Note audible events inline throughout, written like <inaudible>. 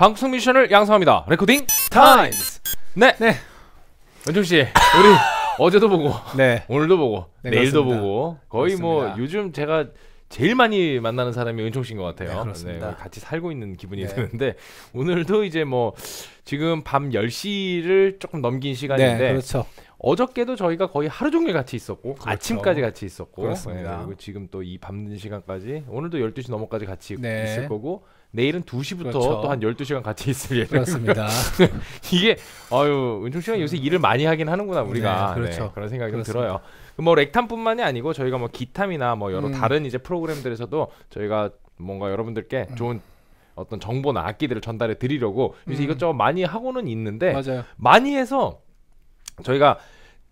방송 미션을 양성합니다. 레코딩 타임스. 네. 네. 원중 씨, 우리 <laughs> 어제도 보고, 네. 오늘도 보고, 네, 내일도 그렇습니다. 보고 거의 뭐 그렇습니다. 뭐 요즘 제가 제일 많이 만나는 사람이 은총 씨인 것 같아요. 네, 그렇습니다. 네, 같이 살고 있는 기분이 네. 드는데 오늘도 이제 뭐 지금 밤 10시를 조금 넘긴 시간인데 네, 그렇죠. 어저께도 저희가 거의 하루 종일 같이 있었고 그렇죠. 아침까지 같이 있었고 네. 그리고 지금 또 이 밤늦은 시간까지 오늘도 12시 넘어까지 같이 네. 있을 거고 내일은 2시부터 그렇죠. 또한 12시간 같이 있을 예정. 입니다 <laughs> 이게 아유, 은총 씨가 요새 일을 많이 하긴 하는구나 우리가. 네, 네 그렇죠. 네, 그런 생각이 들어요. 그 뭐 렉탐뿐만이 아니고 저희가 뭐 기탐이나 뭐 여러 음. 다른 이제 프로그램들에서도 저희가 뭔가 여러분들께 음. 좋은 어떤 정보나 악기들을 전달해 드리려고 요새 음. 이것저것 많이 하고는 있는데 맞아요. 많이 해서 저희가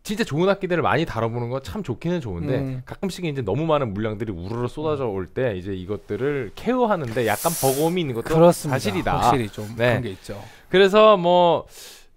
진짜 좋은 악기들을 많이 다뤄보는 건 참 좋기는 좋은데 음. 가끔씩 이제 너무 많은 물량들이 우르르 쏟아져 음. 올때 이제 이것들을 케어하는데 약간 버거움이 있는 것도 그렇습니다. 사실이다. 확실히 좀 네. 그런 게 있죠. 그래서 뭐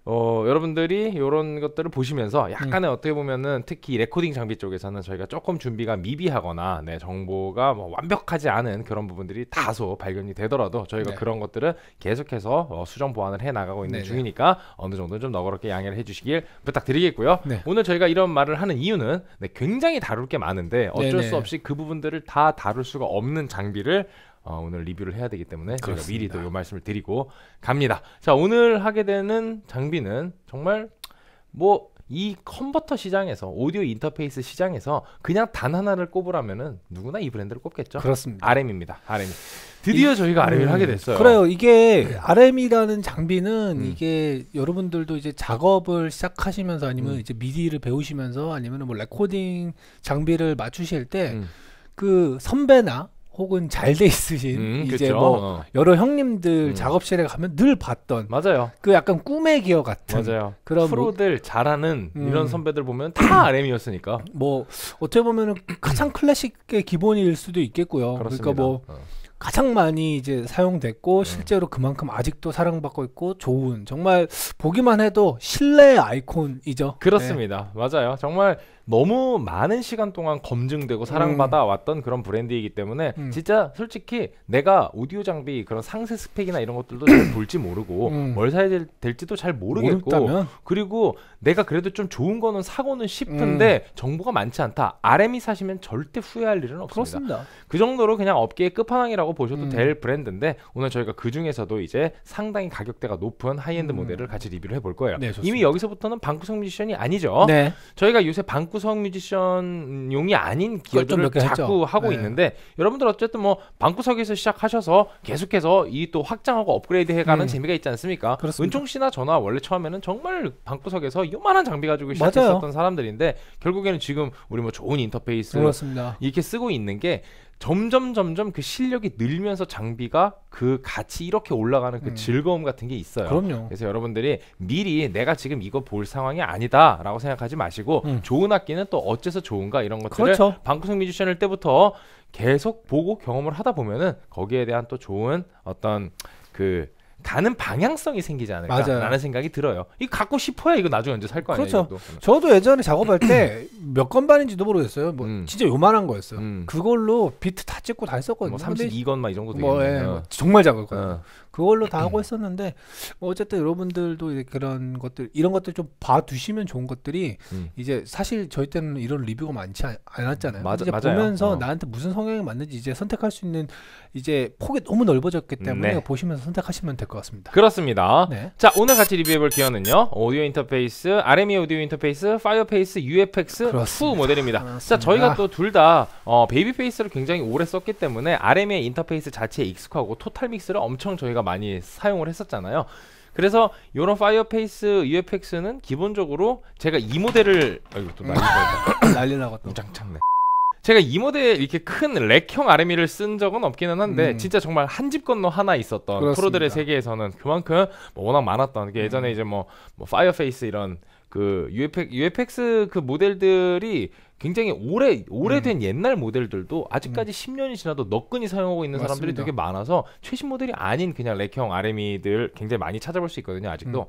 어, 여러분들이 이런 것들을 보시면서 약간의 음. 어떻게 보면은 특히 레코딩 장비 쪽에서는 저희가 조금 준비가 미비하거나 네, 정보가 뭐 완벽하지 않은 그런 부분들이 음. 다소 발견이 되더라도 저희가 네. 그런 것들을 계속해서 어, 수정 보완을 해 나가고 있는 네, 네. 중이니까 어느 정도는 좀 너그럽게 양해를 해주시길 부탁드리겠고요. 네. 오늘 저희가 이런 말을 하는 이유는 네, 굉장히 다룰 게 많은데 어쩔 네네. 수 네. 없이 그 부분들을 다 다룰 수가 없는 장비를 어, 오늘 리뷰를 해야 되기 때문에 그렇습니다. 제가 미리 또요 말씀을 드리고 갑니다. 자 오늘 하게 되는 장비는 정말 뭐 이 컨버터 시장에서 오디오 인터페이스 시장에서 그냥 단 하나를 꼽으라면은 누구나 이 브랜드를 꼽겠죠. 그렇습니다. RM입니다. RM. 드디어 이, 저희가 RM을 음, 하게 됐어요. 그래요. 이게 RM이라는 네. 장비는 음. 이게 여러분들도 이제 작업을 시작하시면서 아니면 음. 이제 미디를 배우시면서 아니면 뭐 레코딩 장비를 맞추실 때그 음. 선배나 혹은 잘 돼 있으신 음, 이제 그쵸. 뭐 어. 여러 형님들 음. 작업실에 가면 늘 봤던 맞아요. 그 약간 꿈의 기억 같은 맞아요. 그런 뭐 프로들 뭐, 잘하는 음. 이런 선배들 보면 다 RM이었으니까 <clears throat> 뭐 어떻게 보면은 가장 클래식의 기본일 수도 있겠고요. 그러니까 그렇습니다. 그러니까 뭐 어. 가장 많이 이제 사용됐고 음. 실제로 그만큼 아직도 사랑받고 있고 좋은 정말 보기만 해도 신뢰의 아이콘이죠. 그렇습니다. 네. 맞아요. 정말 너무 많은 시간 동안 검증되고 사랑받아 음. 왔던 그런 브랜드이기 때문에 음. 진짜 솔직히 내가 오디오 장비 그런 상세 스펙이나 이런 것들도 잘 <coughs> 볼지 모르고 음. 뭘 사야 될, 지도잘 모르겠고 모른다면? 그리고 내가 그래도 좀 좋은 거는 사고는 싶은데 정보가 많지 않다. RM이 사시면 절대 후회할 일은 없습니다. 그렇습니다. 그 정도로 그냥 업계의 끝판왕이라고 보셔도 될 브랜드인데 오늘 저희가 그 중에서도 이제 상당히 가격대가 높은 하이엔드 모델을 같이 리뷰를 해볼 거예요. 네, 이미 여기서부터는 방구석 뮤지션이 아니죠. 네. 저희가 요새 방구 방구석 뮤지션 용이 아닌 기업들을 자꾸 하고 네. 있는데 여러분들 어쨌든 뭐 방구석에서 시작하셔서 계속해서 이 또 확장하고 업그레이드 해가는 음. 재미가 있지 않습니까? 그렇습니다. 은총 씨나 저나 원래 처음에는 정말 방구석에서 이만한 장비 가지고 시작했었던 맞아요. 사람들인데 결국에는 지금 우리 뭐 좋은 인터페이스 그렇습니다. 이렇게 쓰고 있는 게 점점 점점 그 실력이 늘면서 장비가 그 같이 이렇게 올라가는 그 음. 즐거움 같은 게 있어요. 그럼요. 그래서 여러분들이 미리 내가 지금 이거 볼 상황이 아니다라고 생각하지 마시고 음. 좋은 악기는 또 어째서 좋은가 이런 것들을 그렇죠. 방구석 뮤지션일 때부터 계속 보고 경험을 하다 보면은 거기에 대한 또 좋은 어떤 그 가는 방향성이 생기지 않을까라는 생각이 들어요. 이 갖고 싶어야 이거 나중에 언제 살거 아니에요? 그렇죠. 저도 예전에 작업할 때 몇 <clears throat> 건반인지도 모르겠어요. 뭐 음. 진짜 요만한 거였어요. 음. 그걸로 비트 다 찍고 다 했었거든요. 뭐 32건 막 이런 거도 뭐, 예, 뭐 정말 작을 거예요. 어. 그걸로 다 음. 하고 있었는데 뭐 어쨌든 여러분들도 이제 그런 것들 이런 것들 좀 봐두시면 좋은 것들이 음. 이제 사실 저희 때는 이런 리뷰가 많지 않, 않았잖아요. 맞아, 이제 맞아요. 보면서 어. 나한테 무슨 성향이 맞는지 이제 선택할 수 있는 이제 폭이 너무 넓어졌기 음, 때문에 네. 보시면서 선택하시면 될 것 같습니다. 그렇습니다. 네. 자 오늘 같이 리뷰해볼 기어는요 오디오 인터페이스, RME 오디오 인터페이스, 파이어페이스, UFX 그렇습니다. 2 모델입니다. 그렇습니다. 자 저희가 또 둘다 어, 베이비 페이스를 굉장히 오래 썼기 때문에 RME 인터페이스 자체에 익숙하고 토탈 믹스를 엄청 저희가 제가 많이 사용을 했었잖아요 그래서 이런 파이어페이스 UFX는 기본적으로 제가 이 모델을 아이고 또 난리 음. <coughs> 난리 나갔다 짱창네 제가 이 모델 이렇게 큰 렉형 RME를 쓴 적은 없기는 한데 음. 진짜 정말 한 집 건너 하나 있었던 그렇습니다. 프로들의 세계에서는 그만큼 뭐 워낙 많았던 게 예전에 음. 이제 뭐, 뭐 파이어페이스 이런 그 UFX, UFX 그 모델들이 굉장히 오래 오래된 음. 옛날 모델들도 아직까지 음. 10년이 지나도 너끈히 사용하고 있는 맞습니다. 사람들이 되게 많아서 최신 모델이 아닌 그냥 렉형 RM이들 굉장히 많이 찾아볼 수 있거든요. 아직도. 음.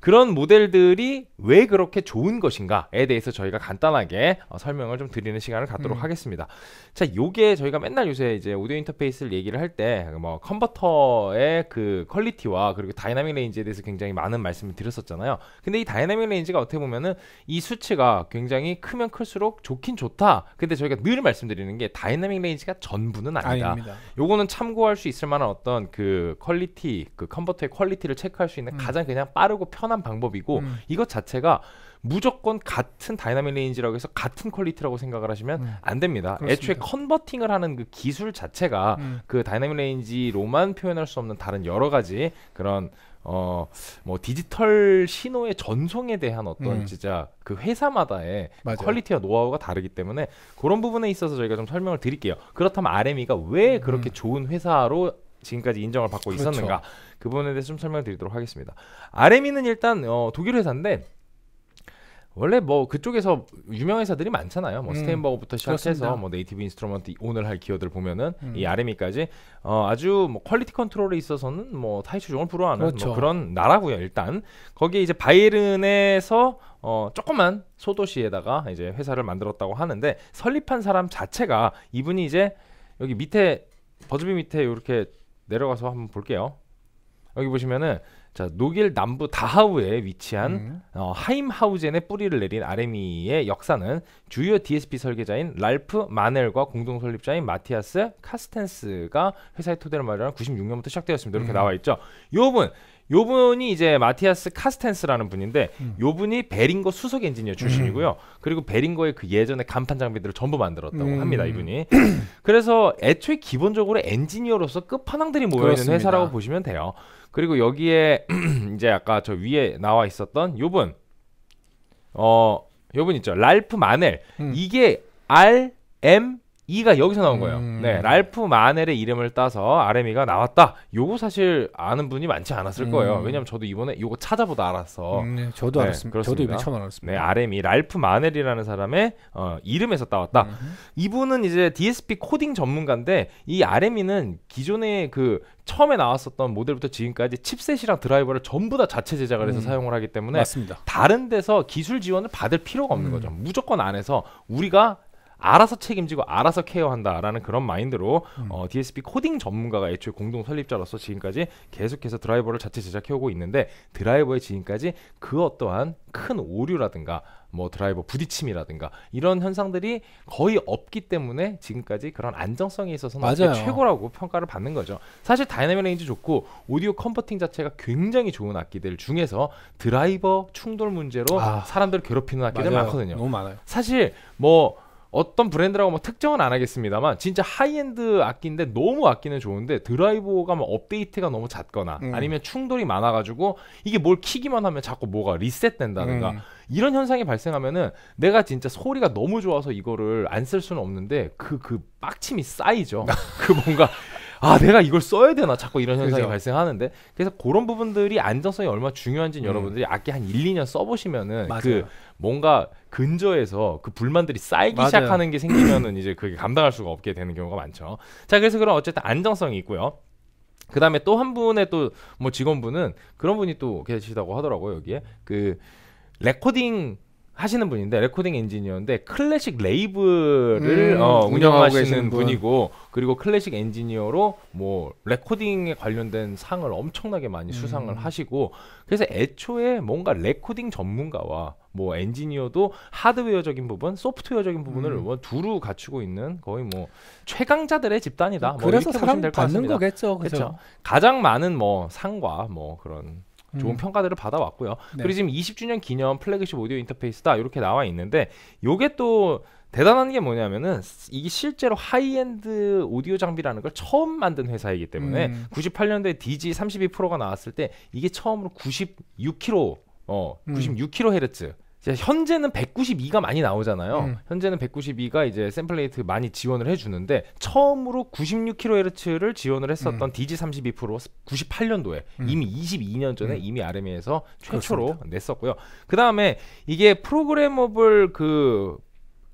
그런 모델들이 왜 그렇게 좋은 것인가에 대해서 저희가 간단하게 어, 설명을 좀 드리는 시간을 갖도록 음. 하겠습니다. 자, 요게 저희가 맨날 요새 이제 오디오 인터페이스를 얘기를 할 때 뭐 컨버터의 그 퀄리티와 그리고 다이나믹 레인지에 대해서 굉장히 많은 말씀을 드렸었잖아요. 근데 이 다이나믹 레인지가 어떻게 보면은 이 수치가 굉장히 크면 클수록 좋긴 좋다. 근데 저희가 늘 말씀드리는 게 다이나믹 레인지가 전부는 아니다. 아닙니다. 요거는 참고할 수 있을 만한 어떤 그 퀄리티, 그 컨버터의 퀄리티를 체크할 수 있는 음. 가장 그냥 빠르고 편한 방법이고 음. 이것 자체가 무조건 같은 다이나믹 레인지라고 해서 같은 퀄리티라고 생각을 하시면 음. 안 됩니다. 그렇습니다. 애초에 컨버팅을 하는 그 기술 자체가 음. 그 다이나믹 레인지로만 표현할 수 없는 다른 여러 가지 그런 어 뭐 디지털 신호의 전송에 대한 어떤 음. 진짜 그 회사마다의 맞아요. 퀄리티와 노하우가 다르기 때문에 그런 부분에 있어서 저희가 좀 설명을 드릴게요. 그렇다면 RME가 왜 음. 그렇게 좋은 회사로 지금까지 인정을 받고 그렇죠. 있었는가 그 부분에 대해서 좀 설명드리도록 을 하겠습니다. RME는 일단 어, 독일 회사인데 원래 뭐 그쪽에서 유명 회사들이 많잖아요. 뭐 음, 스테인버거부터 시작해서 그렇습니다. 뭐 네이티브 인스트루먼트 오늘 할 기어들 보면은 음. 이아 m 미까지 어, 아주 뭐 퀄리티 컨트롤에 있어서는 뭐 타이추종을 불허하는 뭐 그렇죠. 뭐 그런 나라고요. 일단 거기에 이제 바이에른에서 어, 조그만 소도시에다가 이제 회사를 만들었다고 하는데 설립한 사람 자체가 이분이 이제 여기 밑에 버즈비 밑에 이렇게 내려가서 한번 볼게요. 여기 보시면은 자 노길 남부 다하우에 위치한 음. 어, 하임하우젠의 뿌리를 내린 아레미의 역사는 주요 DSP 설계자인 랄프 마넬과 공동 설립자인 마티아스 카스텐스가 회사의 토대를 마련한 96년부터 시작되었습니다. 이렇게 음. 나와 있죠. 이 부분 요 분이 이제 마티아스 카스텐스라는 분인데 음. 요 분이 베링거 수석 엔지니어 출신이고요. 음. 그리고 베링거의 그 예전에 간판 장비들을 전부 만들었다고 음. 합니다. 이분이. <clears throat> 그래서 애초에 기본적으로 엔지니어로서 끝판왕들이 모여 있는 회사라고 보시면 돼요. 그리고 여기에 <clears throat> 이제 아까 저 위에 나와 있었던 요 분. 어, 요분 있죠. 랄프 마넬. 음. 이게 R M 이가 여기서 나온 거예요. 음. 네, 랄프 마넬의 이름을 따서 RME가 나왔다. 요거 사실 아는 분이 많지 않았을 거예요. 음. 왜냐면 저도 이번에 요거 찾아보다 알았어. 음, 네, 저도 네, 알았습니다. 그렇습니다. 저도 이번 처음 알았습니다. 네, RME 랄프 마넬이라는 사람의 어, 이름에서 따왔다. 음. 이분은 이제 DSP 코딩 전문가인데 이 RME는 기존의 그 처음에 나왔었던 모델부터 지금까지 칩셋이랑 드라이버를 전부 다 자체 제작을 해서 음. 사용을 하기 때문에 맞습니다. 다른 데서 기술 지원을 받을 필요가 없는 음. 거죠. 무조건 안에서 우리가 알아서 책임지고 알아서 케어한다라는 그런 마인드로 음. 어, DSP 코딩 전문가가 애초에 공동 설립자로서 지금까지 계속해서 드라이버를 자체 제작해오고 있는데 드라이버의 지금까지 그 어떠한 큰 오류라든가 뭐 드라이버 부딪힘이라든가 이런 현상들이 거의 없기 때문에 지금까지 그런 안정성에 있어서는 최고라고 평가를 받는 거죠. 사실 다이내믹 레인지 좋고 오디오 컴포팅 자체가 굉장히 좋은 악기들 중에서 드라이버 충돌 문제로 아, 사람들을 괴롭히는 악기들 많거든요. 너무 많아요. 사실 뭐 어떤 브랜드라고 막 뭐 특정은 안 하겠습니다만 진짜 하이엔드 악기인데 너무 악기는 좋은데 드라이버가 막 뭐 업데이트가 너무 잦거나 음. 아니면 충돌이 많아가지고 이게 뭘 키기만 하면 자꾸 뭐가 리셋된다든가 음. 이런 현상이 발생하면은 내가 진짜 소리가 너무 좋아서 이거를 안 쓸 수는 없는데 그그 그 빡침이 쌓이죠. <laughs> 그 뭔가 아 내가 이걸 써야 되나 자꾸 이런 현상이 그렇죠. 발생하는데 그래서 그런 부분들이 안정성이 얼마나 중요한지는 음. 여러분들이 악기 한 1, 2년 써보시면은 그 맞아요. 그 뭔가 근저에서 그 불만들이 쌓이기 맞아요. 시작하는 게 생기면은 이제 그게 감당할 수가 없게 되는 경우가 많죠. 자, 그래서 그럼 어쨌든 안정성이 있고요. 그 다음에 또 한 분의 또 뭐 직원분은 그런 분이 또 계시다고 하더라고요, 여기에. 그 레코딩 하시는 분인데 레코딩 엔지니어인데 클래식 레이블을 음, 어, 운영하시는 분. 분이고 그리고 클래식 엔지니어로 뭐 레코딩에 관련된 상을 엄청나게 많이 음. 수상을 하시고 그래서 애초에 뭔가 레코딩 전문가와 뭐 엔지니어도 하드웨어적인 부분, 소프트웨어적인 부분을 음. 뭐 두루 갖추고 있는 거의 뭐 최강자들의 집단이다. 뭐 그래서 사람 받는 거겠죠. 그렇죠. 가장 많은 뭐 상과 뭐 그런 좋은 음. 평가들을 받아왔고요. 네. 그리고 지금 20주년 기념 플래그십 오디오 인터페이스다 이렇게 나와 있는데 요게 또 대단한 게 뭐냐면은 이게 실제로 하이엔드 오디오 장비라는 걸 처음 만든 회사이기 때문에 음. 98년도에 DG 32 프로가 나왔을 때 이게 처음으로 96kg 어, 96kHz 이제 현재는 192가 많이 나오잖아요. 음. 현재는 192가 이제 샘플레이트 많이 지원을 해주는데 처음으로 96kHz를 지원을 했었던 음. DG32 프로 98년도에 음. 이미 22년 전에 음. 이미 RMA에서 최초로 그렇습니다. 냈었고요. 그 다음에 이게 프로그래머블 그,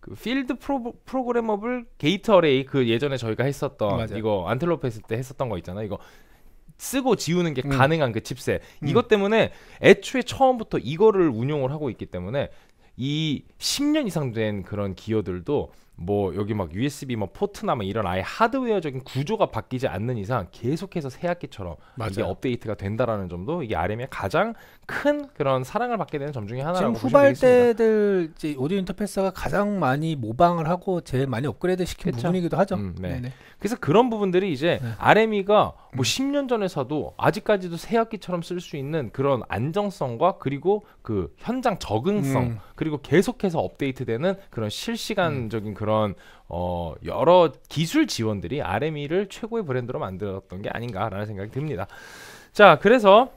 그 필드 프로, 프로그래머블 게이터 어레이 그 예전에 저희가 했었던 맞아요. 이거 안틀로페 스때 했었던 거 있잖아요. 이거 쓰고 지우는 게 음. 가능한 그 칩셋. 음. 이것 때문에 애초에 처음부터 이거를 운용을 하고 있기 때문에 이 10년 이상 된 그런 기어들도 뭐 여기 막 USB 뭐 포트나 막 뭐 이런 아예 하드웨어적인 구조가 바뀌지 않는 이상 계속해서 새 학기처럼 이게 업데이트가 된다라는 점도 이게 RM의 가장 큰 그런 사랑을 받게 되는 점 중에 하나라고 지금 후발대들 이제 오디오 인터페이스가 가장 많이 모방을 하고 제일 많이 업그레이드 시킨 그쵸? 부분이기도 하죠. 음, 네. 그래서 그런 부분들이 이제 네. RM이가 뭐 10년 음. 전에 사도 아직까지도 새 학기처럼 쓸 수 있는 그런 안정성과 그리고 그 현장 적응성 음. 그리고 계속해서 업데이트되는 그런 실시간적인 음. 그런 어 여러 기술 지원들이 RME를 최고의 브랜드로 만들었던 게 아닌가라는 생각이 듭니다. 자, 그래서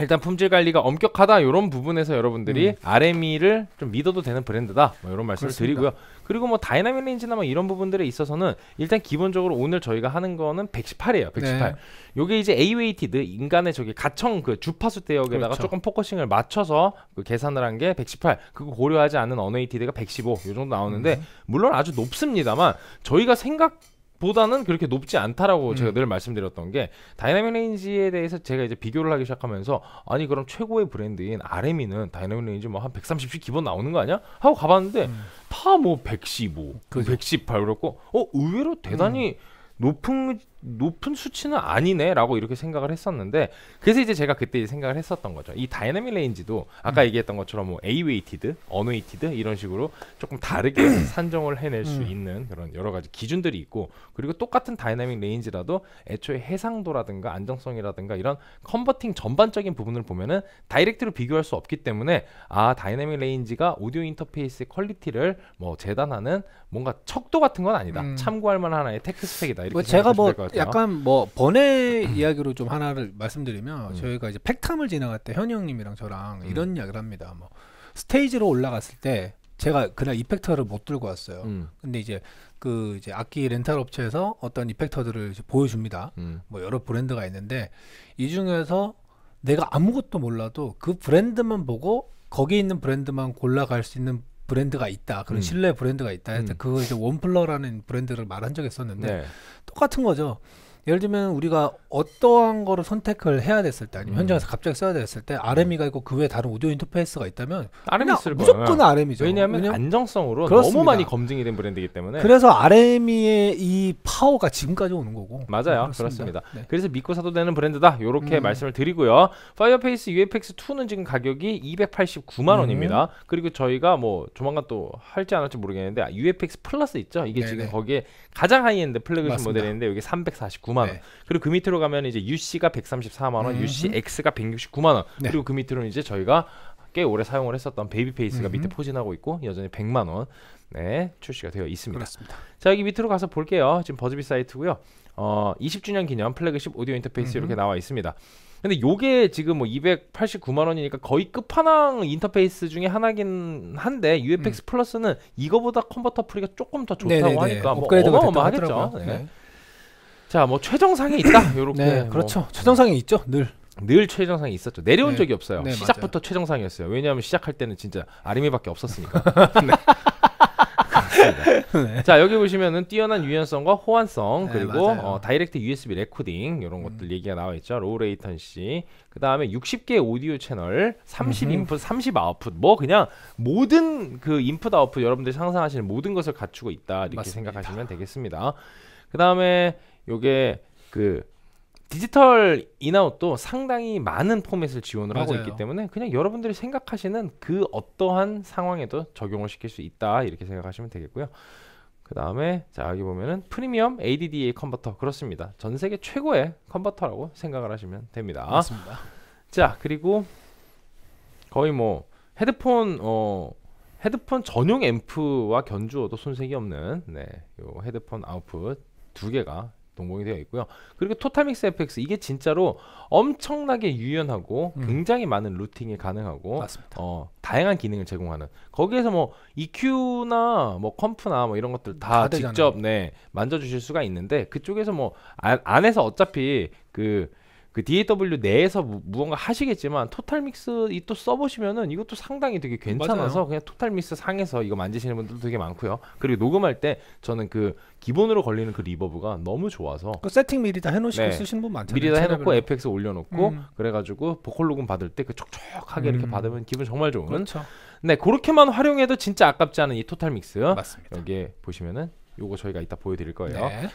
일단 품질 관리가 엄격하다 이런 부분에서 여러분들이 음. RME를 좀 믿어도 되는 브랜드다 뭐 이런 말씀을 그렇습니다. 드리고요. 그리고 뭐 다이나믹 레인지나뭐 이런 부분들에 있어서는 일단 기본적으로 오늘 저희가 하는 거는 118이에요. 118. 네. 요게 이제 AWATD 인간의 저기 가청 그 주파수 대역에다가 그렇죠. 조금 포커싱을 맞춰서 그 계산을 한 게 118. 그거 고려하지 않은 어웨이티드가 115. 요 정도 나오는데 음. 물론 아주 높습니다만 저희가 생각 보다는 그렇게 높지 않다라고 음. 제가 늘 말씀드렸던 게 다이나믹 레인지에 대해서 제가 이제 비교를 하기 시작하면서 아니 그럼 최고의 브랜드인 RM이는 다이나믹 레인지 뭐 한 130씩 기본 나오는 거 아니야? 하고 가봤는데 음. 다뭐 115, 그죠. 118 그렇고 어 의외로 대단히 음. 높은 높은 수치는 아니네라고 이렇게 생각을 했었는데 그래서 이제 제가 그때 생각을 했었던 거죠. 이 다이내믹 레인지도 아까 음. 얘기했던 것처럼 뭐 A 웨이티드, 언 웨이티드 이런 식으로 조금 다르게 <clears throat> 산정을 해낼 수 음. 있는 그런 여러 가지 기준들이 있고 그리고 똑같은 다이내믹 레인지라도 애초에 해상도라든가 안정성이라든가 이런 컨버팅 전반적인 부분을 보면은 다이렉트로 비교할 수 없기 때문에 아 다이내믹 레인지가 오디오 인터페이스의 퀄리티를 뭐 재단하는 뭔가 척도 같은 건 아니다. 음. 참고할 만한 하나의 테크 스펙이다. 이렇게 뭐 제가 뭐 같아요. 약간 뭐 번외 이야기로 좀 하나를 말씀드리면 음. 저희가 이제 팩탐을 진행할 때현영님이랑 저랑 음. 이런 이야기를 합니다. 뭐 스테이지로 올라갔을 때 제가 그날 이펙터를 못 들고 왔어요. 음. 근데 이제 그 이제 악기 렌탈 업체에서 어떤 이펙터들을 보여줍니다. 음. 뭐 여러 브랜드가 있는데 이 중에서 내가 아무것도 몰라도 그 브랜드만 보고 거기에 있는 브랜드만 골라갈 수 있는 브랜드가 있다 그런 음. 실내 브랜드가 있다 음. 그 이제 원플러라는 브랜드를 말한 적이 있었는데 네. 똑같은 거죠 예를 들면 우리가 어떠한 거를 선택을 해야 됐을 때 아니면 음. 현장에서 갑자기 써야 됐을 때 음. RM이가 있고 그 외에 다른 오디오 인터페이스가 있다면 RM이 쓸 무조건 거예요. RM이죠. 왜냐하면 왜냐면 안정성으로 그렇습니다. 너무 많이 검증이 된 브랜드이기 때문에 그래서 RM의 이 파워가 지금까지 오는 거고 맞아요. 네, 그렇습니다. 그렇습니다. 네. 그래서 믿고 사도 되는 브랜드다. 이렇게 음. 말씀을 드리고요. 파이어페이스 UFX 2는 지금 가격이 289만 음. 원입니다. 음. 그리고 저희가 뭐 조만간 또 할지 안 할지 모르겠는데 아, UFX 플러스 있죠. 이게 네네. 지금 네. 거기에 가장 하이엔드 플래그십 모델인데 여기 349 169만 원. 네. 그리고 그 밑으로 가면 이제 UC가 134만 원, UCX가 음. 169만 원. 네. 그리고 그 밑으로는 이제 저희가 꽤 오래 사용을 했었던 베이비페이스가 음. 밑에 포진하고 있고 여전히 100만 원 네, 출시가 되어 있습니다. 그렇습니다. 자 여기 밑으로 가서 볼게요. 지금 버즈비 사이트고요. 어, 20주년 기념 플래그십 오디오 인터페이스 음. 이렇게 나와 있습니다. 근데 요게 지금 뭐 289만 원이니까 거의 끝판왕 인터페이스 중에 하나긴 한데 UFX 음. 플러스는 이거보다 컨버터 프리가 조금 더 좋다고 네네네. 하니까 뭐 어마어마하겠죠. 네. 네. 자, 뭐 최정상에 있다. <coughs> 요렇게. 네, 뭐. 그렇죠. 뭐. 최정상에 있죠. 늘. 늘 최정상이 있었죠. 내려온 네. 적이 없어요. 네, 시작부터 맞아요. 최정상이었어요. 왜냐하면 시작할 때는 진짜 아림이밖에 없었으니까. <laughs> 네. 네. 자 여기 보시면은 뛰어난 유연성과 호환성 네, 그리고 어, 다이렉트 USB 레코딩 이런 음. 것들 음. 얘기가 나와 있죠. 로우 레이턴시 그 다음에 60개 오디오 채널 30 음흠. 인풋 30 아웃풋 뭐 그냥 모든 그 인풋 아웃풋 여러분들이 상상하시는 모든 것을 갖추고 있다 이렇게 맞습니다. 생각하시면 되겠습니다. 그 다음에 요게 그 디지털 인아웃도 상당히 많은 포맷을 지원을 맞아요. 하고 있기 때문에 그냥 여러분들이 생각하시는 그 어떠한 상황에도 적용을 시킬 수 있다 이렇게 생각하시면 되겠고요. 그 다음에 자 여기 보면은 프리미엄 ADDA 컨버터 그렇습니다. 전 세계 최고의 컨버터라고 생각을 하시면 됩니다. 맞습니다. 자 그리고 거의 뭐 헤드폰 어 헤드폰 전용 앰프와 견주어도 손색이 없는 네, 요 헤드폰 아웃풋 두 개가 동봉이 되어 있고요. 그리고 토탈믹스 FX 이게 진짜로 엄청나게 유연하고 음. 굉장히 많은 루팅이 가능하고 맞습니다. 어, 다양한 기능을 제공하는 거기에서 뭐 EQ나 뭐 컴프나 뭐 이런 것들 다, 다 직접 네 만져주실 수가 있는데 그쪽에서 뭐 아, 안에서 어차피 그그 DAW 내에서 무, 언가 하시겠지만 토탈 믹스 이 또 써보시면은 이것도 상당히 되게 괜찮아서 맞아요. 그냥 토탈 믹스 상에서 이거 만지시는 분들도 되게 많고요. 그리고 녹음할 때 저는 그 기본으로 걸리는 그 리버브가 너무 좋아서 그 세팅 미리 다 해놓으시고 네. 쓰시는 분 많잖아요. 미리 다 해놓고 FX 올려놓고 음. 그래가지고 보컬 녹음 받을 때그 촉촉하게 음. 이렇게 받으면 기분 정말 좋은. 그렇죠. 네 그렇게만 활용해도 진짜 아깝지 않은 이 토탈 믹스. 맞습니다. 여기 보시면은 요거 저희가 이따 보여드릴 거예요. 네.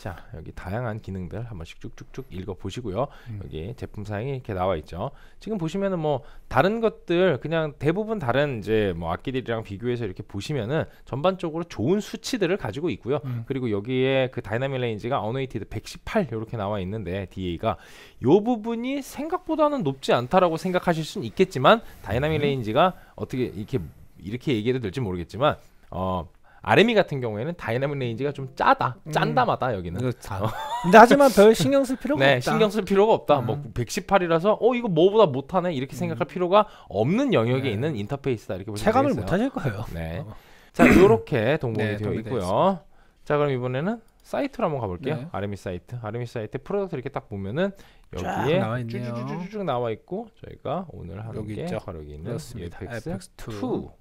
자 여기 다양한 기능들 한 번씩 쭉쭉쭉 읽어 보시고요. 음. 여기 제품 사양이 이렇게 나와 있죠. 지금 보시면은 뭐 다른 것들 그냥 대부분 다른 이제 뭐 악기들이랑 비교해서 이렇게 보시면은 전반적으로 좋은 수치들을 가지고 있고요. 음. 그리고 여기에 그 다이나믹 레인지가 어웨이티드 118 이렇게 나와 있는데 DA가 요 부분이 생각보다는 높지 않다라고 생각하실 수는 있겠지만 다이나믹 음. 레인지가 어떻게 이렇게 이렇게 얘기해도 될지 모르겠지만 어아 m 미 같은 경우에는 다이나믹 레인지가 좀 짜다. 음. 짠다마다 여기는. 그렇다. 어. 근데 하지만 별 신경 쓸 필요가 네, 없다. 신경 쓸 필요가 없다. 뭐 음. 뭐 118이라서 어 이거 뭐보다 못하네 이렇게 음. 생각할 필요가 없는 영역에 네. 있는 인터페이스다 이렇게 보시면 체감을 못 하실 거예요. 네. 어. 자 이렇게 <clears throat> 동봉이 네, 되어 있고요. 있습니다. 자 그럼 이번에는 사이트로 한번 가볼게요. 네. RME 사이트, 아 m 미 사이트 프로덕트 이렇게 딱 보면은 여기에 쭉쭉쭉쭈쭉 나와 있고 저희가 오늘 하는 여기 게 있죠. 바로 여기 있는 에펙스 2.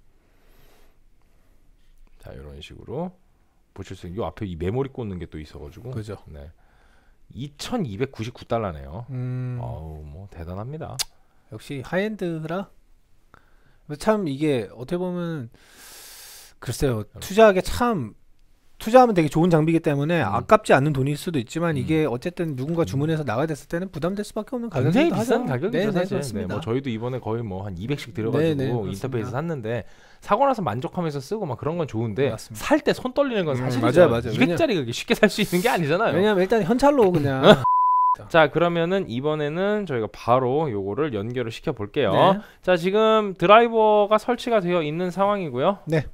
자 이런 식으로 보실 수 있는 요 앞에 이 메모리 꽂는 게 또 있어가지고 그죠. 네. 2,299달러네요. 음. 어우 뭐 대단합니다. 역시 하엔드라. 참 이게 어떻게 보면 글쎄요 네. 투자하기 참 투자하면 되게 좋은 장비이기 때문에 음. 아깝지 않는 돈일 수도 있지만 음. 이게 어쨌든 누군가 주문해서 나가야 됐을 때는 부담될 수밖에 없는 가격이 굉장히 비싼 가격이죠 네, 네 사실. 네, 뭐 저희도 이번에 거의 뭐 한 200씩 들여가지고 네, 네, 인터페이스 샀는데 사고 나서 만족하면서 쓰고 막 그런 건 좋은데 살 때 손 떨리는 건 사실 음, 맞아요, 맞아요. 200짜리 그게 쉽게 살 수 있는 게 아니잖아요. 왜냐면 일단 현찰로 그냥 <laughs> 자 그러면은 이번에는 저희가 바로 요거를 연결을 시켜 볼게요 네. 자 지금 드라이버가 설치가 되어 있는 상황이고요 네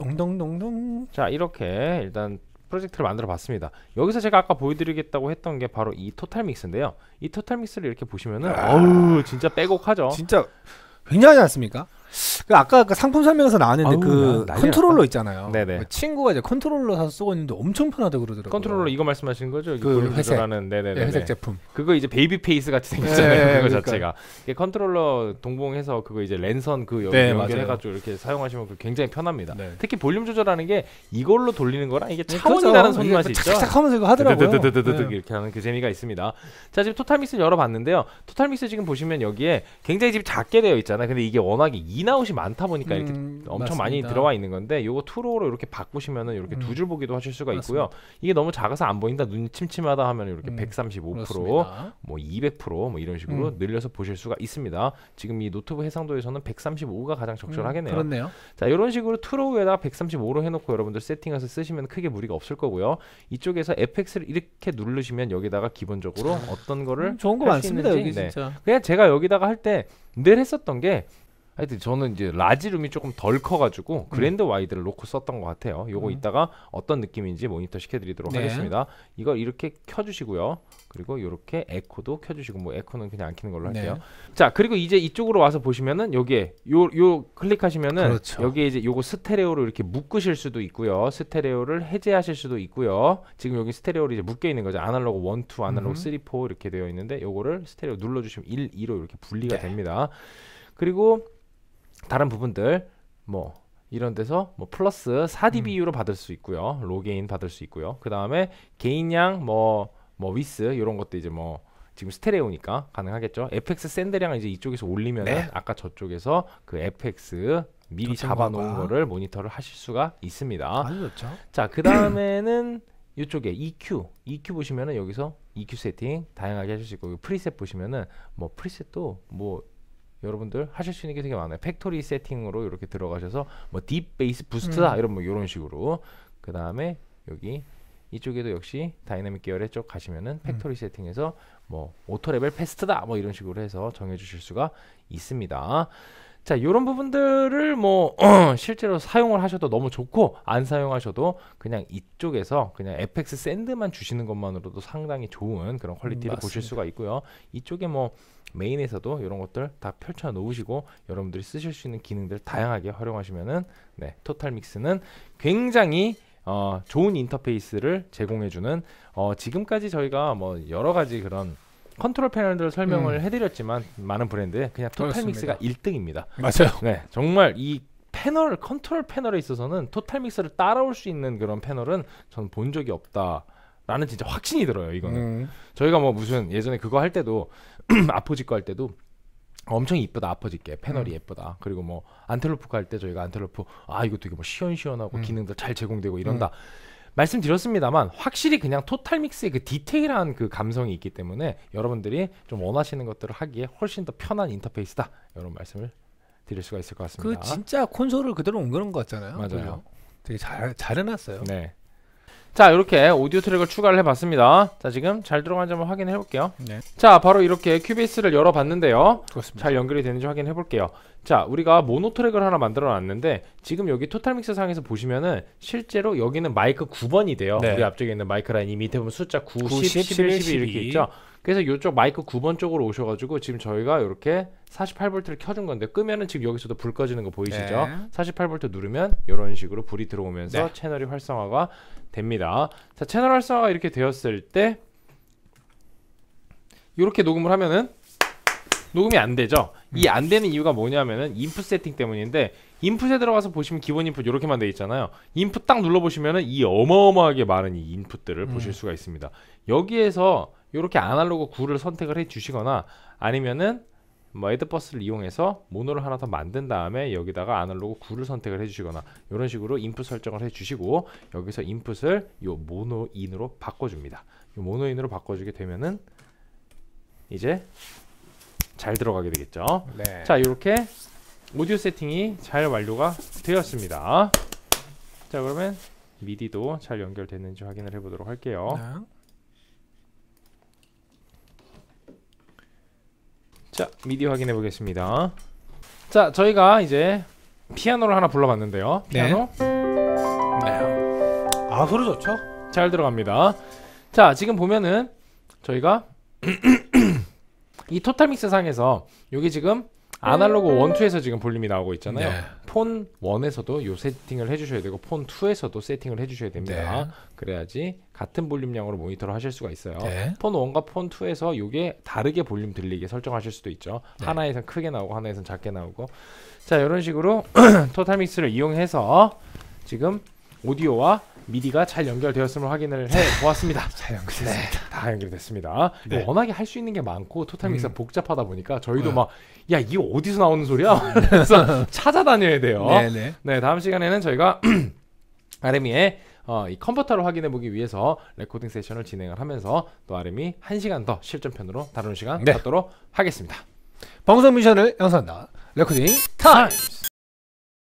동동동동 자 이렇게 일단 프로젝트를 만들어 봤습니다 여기서 제가 아까 보여드리겠다고 했던 게 바로 이 토탈 믹스인데요 이 토탈 믹스를 이렇게 보시면은 어우 진짜 빼곡하죠 진짜 굉장하지 않습니까? 그 아까 그 상품 설명에서 나왔는데 아유, 그 컨트롤러 있잖아요. 네네. 그 친구가 이제 컨트롤러 사서 쓰고 있는데 엄청 편하다 그러더라고요. 컨트롤러 이거 말씀하시는 거죠? 그 회색 라는 네네네 네, 회색 제품. 그거 이제 베이비 페이스 같이 생겼잖아요. 네, 그거 그러니까. 자체가 이게 컨트롤러 동봉해서 그거 이제 랜선 그 네, 연, 결해가지고 이렇게 사용하시면 굉장히 편합니다. 네. 특히 볼륨 조절하는 게 이걸로 돌리는 거랑 이게 네, 차원이라는 손맛이 있죠. 착착 하면서 이거 하더라고요. 드 이렇게 하는 그 재미가 있습니다. 자 지금 토탈믹스 열어봤는데요. 토탈믹스 지금 보시면 여기에 굉장히 지 작게 되어 있잖아요. 근데 이게 워낙에 인아웃이 많다 보니까 이렇게 음, 엄청 맞습니다. 많이 들어와 있는 건데 요거 투로로 이렇게 바꾸시면은 이렇게 음. 두줄 보기도 하실 수가 있고요. 맞습니다. 이게 너무 작아서 안 보인다, 눈이 침침하다 하면 이렇게 음. 135%, 뭐 200%뭐 이런 식으로 음. 늘려서 보실 수가 있습니다. 지금 이 노트북 해상도에서는 135가 가장 적절하겠네요. 음, 그렇네요. 자, 이런 식으로 투로우에다가 135로 해놓고 여러분들 세팅해서 쓰시면 크게 무리가 없을 거고요. 이쪽에서 FX를 이렇게 누르시면 여기다가 기본적으로 어떤 거를 좋은 거 많습니다 여기 네. 진짜. 그냥 제가 여기다가 할 때 늘 했었던 게 하여튼 저는 이제 라지룸이 조금 덜 커가지고 음. 그랜드 음. 와이드를 놓고 썼던 것 같아요. 요거 음. 이따가 어떤 느낌인지 모니터 시켜드리도록 네. 하겠습니다. 이거 이렇게 켜주시고요. 그리고 이렇게 에코도 켜주시고 뭐 에코는 그냥 안 켜는 걸로 네. 할게요. 네. 자 그리고 이제 이쪽으로 와서 보시면은 여기에 요 요 클릭하시면은 그렇죠. 여기에 이제 요거 스테레오로 이렇게 묶으실 수도 있고요. 스테레오를 해제하실 수도 있고요. 지금 여기 스테레오를 이제 묶여 있는 거죠. 아날로그 1, 2, 아날로그 음. 3, 4 이렇게 되어 있는데 요거를 스테레오 눌러주시면 1, 2로 이렇게 분리가 네. 됩니다. 그리고 다른 부분들 뭐 이런 데서 뭐 플러스 4dBU로 음. 받을 수 있고요. 로게인 받을 수 있고요. 그 다음에 개인량 뭐뭐 위스 이런 것도 이제 뭐 지금 스테레오니까 가능하겠죠. FX 샌드량 이제 이쪽에서 올리면 네. 아까 저쪽에서 그 FX 미리 잡아놓은 거를 모니터를 하실 수가 있습니다. 아주 좋죠. 자, 그 다음에는 이쪽에 EQ, EQ 보시면은 여기서 EQ 세팅 다양하게 해줄 수 있고 그 프리셋 보시면은 뭐 프리셋도 뭐 여러분들 하실 수 있는 게 되게 많아요. 팩토리 세팅으로 이렇게 들어가셔서 뭐딥 베이스 부스트다 음. 이런 뭐 이런 식으로 그 다음에 여기 이쪽에도 역시 다이내믹 계열에 쪽 가시면은 음. 팩토리 음. 세팅에서 뭐 오토 레벨 패스트다 뭐 이런 식으로 해서 정해주실 수가 있습니다. 자, 이런 부분들을 뭐 어, <clears throat> 실제로 사용을 하셔도 너무 좋고 안 사용하셔도 그냥 이쪽에서 그냥 FX 샌드만 주시는 것만으로도 상당히 좋은 그런 퀄리티를 음, 보실 수가 있고요. 이쪽에 뭐 메인에서도 이런 것들 다 펼쳐 놓으시고 여러분들이 쓰실 수 있는 기능들 다양하게 활용하시면은 네, 토탈 믹스는 굉장히 어, 좋은 인터페이스를 제공해주는 어, 지금까지 저희가 뭐 여러 가지 그런 컨트롤 패널들을 설명을 음. 해드렸지만 많은 브랜드에 그냥 토탈믹스가 1등입니다. 맞아요. 네, 정말 이 패널 컨트롤 패널에 있어서는 토탈믹스를 따라올 수 있는 그런 패널은 전 본 적이 없다. 라는 진짜 확신이 들어요. 이거는 음. 저희가 뭐 무슨 예전에 그거 할 때도 <clears throat> 아포지 거할 때도 엄청 이쁘다 아퍼짓게 패널이 음. 예쁘다 그리고 뭐 안텔로프 갈때 저희가 안텔로프 아 이거 되게 뭐 시원시원하고 음. 기능도 잘 제공되고 이런다 음. 말씀드렸습니다만 확실히 그냥 토탈 믹스의 그 디테일한 그 감성이 있기 때문에 여러분들이 좀 원하시는 것들을 하기에 훨씬 더 편한 인터페이스다 이런 말씀을 드릴 수가 있을 것 같습니다. 그 진짜 콘솔을 그대로 옮겨놓것 같잖아요. 맞아요. 그죠? 되게 잘, 잘 해놨어요. 네. 자 이렇게 오디오 트랙을 추가를 해봤습니다 자 지금 잘들어가지 한번 확인해 볼게요 네. 자 바로 이렇게 큐베이스를 열어봤는데요 그렇습니다. 잘 연결이 되는지 확인해 볼게요 자 우리가 모노트랙을 하나 만들어 놨는데 지금 여기 토탈믹스 상에서 보시면은 실제로 여기는 마이크 9번이 돼요 네. 우리 앞쪽에 있는 마이크 라인 이 밑에 보면 숫자 9, 9 10, 11, 12 이렇게 있죠 그래서 이쪽 마이크 9번 쪽으로 오셔가지고 지금 저희가 이렇게 48V를 켜준 건데 끄면은 지금 여기서도 불 꺼지는 거 보이시죠? 네. 48V 누르면 이런 식으로 불이 들어오면서 네. 채널이 활성화가 됩니다. 자 채널 활성화가 이렇게 되었을 때 이렇게 녹음을 하면은 녹음이 안 되죠 음. 이안 되는 이유가 뭐냐면은 인풋 세팅 때문인데 인풋에 들어가서 보시면 기본 인풋 이렇게만 돼 있잖아요 인풋 딱 눌러보시면은 이 어마어마하게 많은 이 인풋들을 음. 보실 수가 있습니다 여기에서 이렇게 아날로그 구를 선택을 해 주시거나 아니면은 뭐에드버스를 이용해서 모노를 하나 더 만든 다음에 여기다가 아날로그 구를 선택을 해주시거나 이런 식으로 인풋 설정을 해주시고 여기서 인풋을 요 모노인으로 바꿔줍니다. 모노인으로 바꿔주게 되면은 이제 잘 들어가게 되겠죠 네. 자 이렇게 오디오 세팅이 잘 완료가 되었습니다 자 그러면 미디도 잘 연결됐는지 확인을 해보도록 할게요 네. 자 미디 확인해 보겠습니다 자 저희가 이제 피아노를 하나 불러봤는데요 네. 피아노 네. 아 소리 좋죠 잘 들어갑니다 자 지금 보면은 저희가 이 토탈믹스 상에서 여기 지금 아날로그 1, 음. 2에서 지금 볼륨이 나오고 있잖아요. 네. 폰1에서도요 세팅을 해주셔야 되고 폰2에서도 세팅을 해주셔야 됩니다. 네. 그래야지 같은 볼륨량으로 모니터를 하실 수가 있어요. 네. 폰1과폰2에서 요게 다르게 볼륨 들리게 설정하실 수도 있죠. 네. 하나에선 크게 나오고 하나에선 작게 나오고 자 이런 식으로 <clears throat> 토탈믹스를 이용해서 지금 오디오와 미디가 잘 연결되었음을 확인을 해 보았습니다. <laughs> 잘 연결됐습니다. 네, 다 연결됐습니다. 뭐 네. 워낙에 할 수 있는 게 많고 토탈 믹스 음. 복잡하다 보니까 저희도 네. 막야 이거 어디서 나오는 소리야? 그래서 음. <laughs> 찾아다녀야 돼요. 네네. 네. 네 다음 시간에는 저희가 RM이의 <clears throat> 어, 이 컴퓨터를 확인해 보기 위해서 레코딩 세션을 진행을 하면서 또 RM이 한 시간 더 실전편으로 다루는 시간 네. 갖도록 하겠습니다. 방송 미션을 영상다 레코딩 타임.